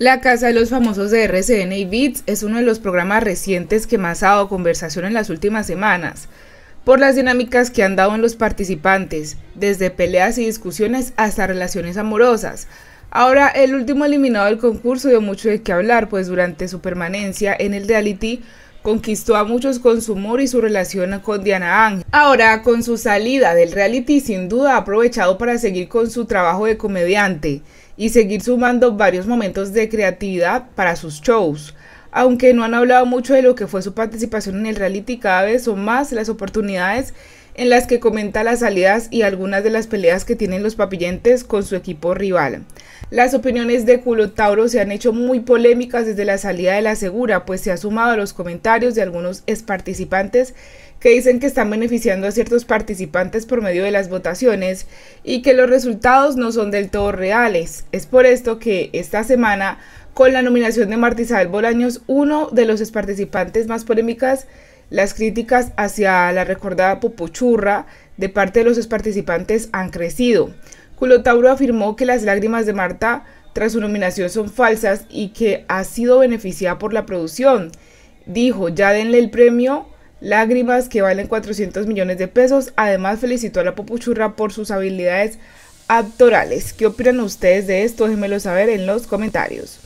La Casa de los Famosos de RCN y Bits es uno de los programas recientes que más ha dado conversación en las últimas semanas, por las dinámicas que han dado en los participantes, desde peleas y discusiones hasta relaciones amorosas, Ahora, el último eliminado del concurso dio mucho de qué hablar, pues durante su permanencia en el reality conquistó a muchos con su humor y su relación con Diana Ángel. Ahora, con su salida del reality, sin duda ha aprovechado para seguir con su trabajo de comediante y seguir sumando varios momentos de creatividad para sus shows aunque no han hablado mucho de lo que fue su participación en el reality, cada vez son más las oportunidades en las que comenta las salidas y algunas de las peleas que tienen los papillentes con su equipo rival. Las opiniones de Culo Tauro se han hecho muy polémicas desde la salida de la segura, pues se ha sumado a los comentarios de algunos ex participantes que dicen que están beneficiando a ciertos participantes por medio de las votaciones y que los resultados no son del todo reales. Es por esto que esta semana con la nominación de Marta Isabel Bolaños, uno de los participantes más polémicas, las críticas hacia la recordada Popochurra de parte de los participantes han crecido. Culotauro afirmó que las lágrimas de Marta tras su nominación son falsas y que ha sido beneficiada por la producción. Dijo, ya denle el premio Lágrimas que valen 400 millones de pesos. Además felicitó a la Popuchurra por sus habilidades actorales. ¿Qué opinan ustedes de esto? Déjenmelo saber en los comentarios.